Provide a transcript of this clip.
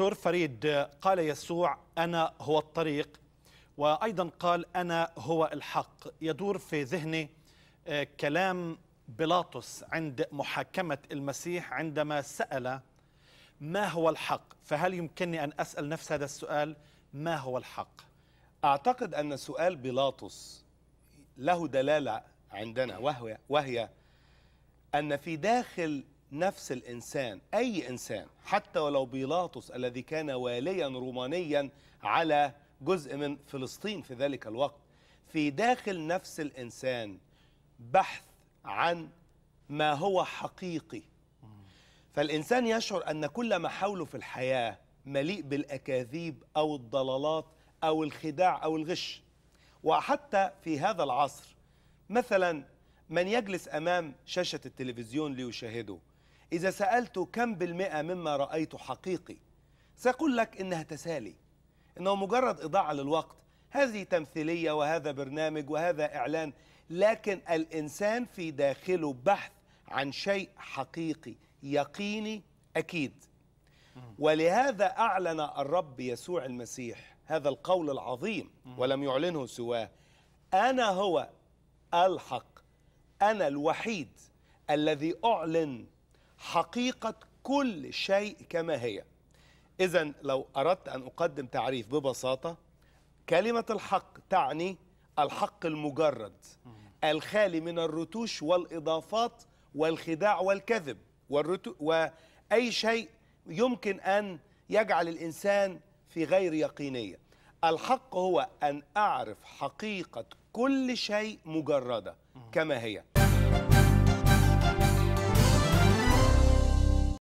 دكتور فريد قال يسوع أنا هو الطريق وأيضا قال أنا هو الحق يدور في ذهني آه، كلام بيلاطس عند محاكمة المسيح عندما سأل ما هو الحق فهل يمكنني أن أسأل نفس هذا السؤال ما هو الحق أعتقد أن سؤال بيلاطس له دلالة عندنا وهي, وهي أن في داخل نفس الإنسان أي إنسان حتى ولو بيلاطس الذي كان واليا رومانيا على جزء من فلسطين في ذلك الوقت في داخل نفس الإنسان بحث عن ما هو حقيقي فالإنسان يشعر أن كل ما حوله في الحياة مليء بالأكاذيب أو الضلالات أو الخداع أو الغش وحتى في هذا العصر مثلا من يجلس أمام شاشة التلفزيون ليشاهده إذا سألت كم بالمئة مما رأيته حقيقي سأقول لك إنها تسالي إنه مجرد إضاعة للوقت هذه تمثيلية وهذا برنامج وهذا إعلان لكن الإنسان في داخله بحث عن شيء حقيقي يقيني أكيد ولهذا أعلن الرب يسوع المسيح هذا القول العظيم ولم يعلنه سواه أنا هو الحق أنا الوحيد الذي أعلن حقيقة كل شيء كما هي إذا لو أردت أن أقدم تعريف ببساطة كلمة الحق تعني الحق المجرد الخالي من الرتوش والإضافات والخداع والكذب والرتو وأي شيء يمكن أن يجعل الإنسان في غير يقينية الحق هو أن أعرف حقيقة كل شيء مجردة كما هي